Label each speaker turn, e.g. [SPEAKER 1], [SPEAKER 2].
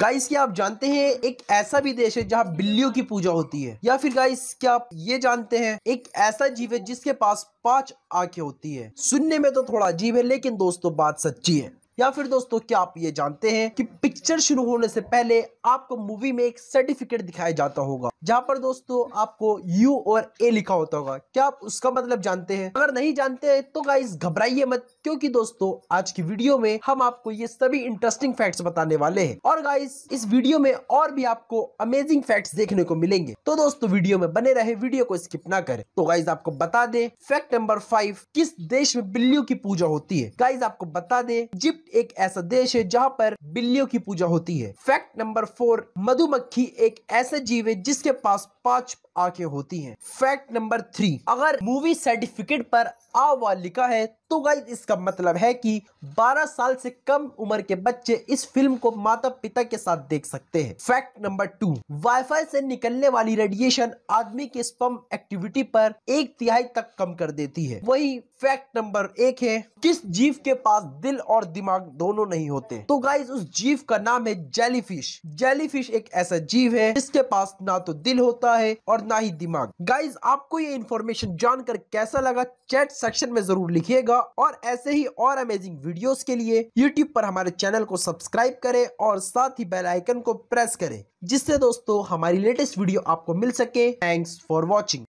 [SPEAKER 1] Guys क्या आप जानते हैं एक ऐसा भी देश है जहाँ बिल्लियों की पूजा होती है या फिर गाइस क्या आप ये जानते हैं एक ऐसा जीव है जिसके पास पांच आंखें होती है सुनने में तो थोड़ा अजीब है लेकिन दोस्तों बात सच्ची है या फिर दोस्तों क्या आप ये जानते हैं कि पिक्चर शुरू होने से पहले आपको मूवी में एक सर्टिफिकेट दिखाया जाता होगा जहां पर दोस्तों आपको यू और ए लिखा होता होगा क्या आप उसका मतलब जानते हैं अगर नहीं जानते हैं तो गाइज घबराइए मत क्योंकि दोस्तों आज की वीडियो में हम आपको ये सभी इंटरेस्टिंग फैक्ट्स बताने वाले हैं और गाइज इस वीडियो में और भी आपको अमेजिंग फैक्ट देखने को मिलेंगे तो दोस्तों वीडियो में बने रहे वीडियो को स्किप ना करें तो गाइज आपको बता दें फैक्ट नंबर फाइव किस देश में बिल्लियों की पूजा होती है गाइज आपको बता दें जिप इजिप्ट एक ऐसा देश है जहाँ पर बिल्लियों की पूजा होती है फैक्ट नंबर फोर मधुमक्खी एक ऐसा जीव है जिसके पास पांच आंखें होती हैं। फैक्ट नंबर थ्री अगर मूवी सर्टिफिकेट पर आ लिखा है तो गाइज इसका मतलब है कि 12 साल से कम उम्र के बच्चे इस फिल्म को माता पिता के साथ देख सकते हैं फैक्ट नंबर टू वाईफाई से निकलने वाली रेडिएशन आदमी के स्पम एक्टिविटी पर एक तिहाई तक कम कर देती है वही फैक्ट नंबर एक है किस जीव के पास दिल और दिमाग दोनों नहीं होते तो गाइज उस जीव का नाम है जेलीफिश जेलीफिश एक ऐसा जीव है जिसके पास ना तो दिल होता है और ना ही दिमाग गाइज आपको ये इन्फॉर्मेशन जानकर कैसा लगा चैट सेक्शन में जरूर लिखिएगा और ऐसे ही और अमेजिंग वीडियोस के लिए यूट्यूब पर हमारे चैनल को सब्सक्राइब करें और साथ ही बेल आइकन को प्रेस करें जिससे दोस्तों हमारी लेटेस्ट वीडियो आपको मिल सके थैंक्स फॉर वॉचिंग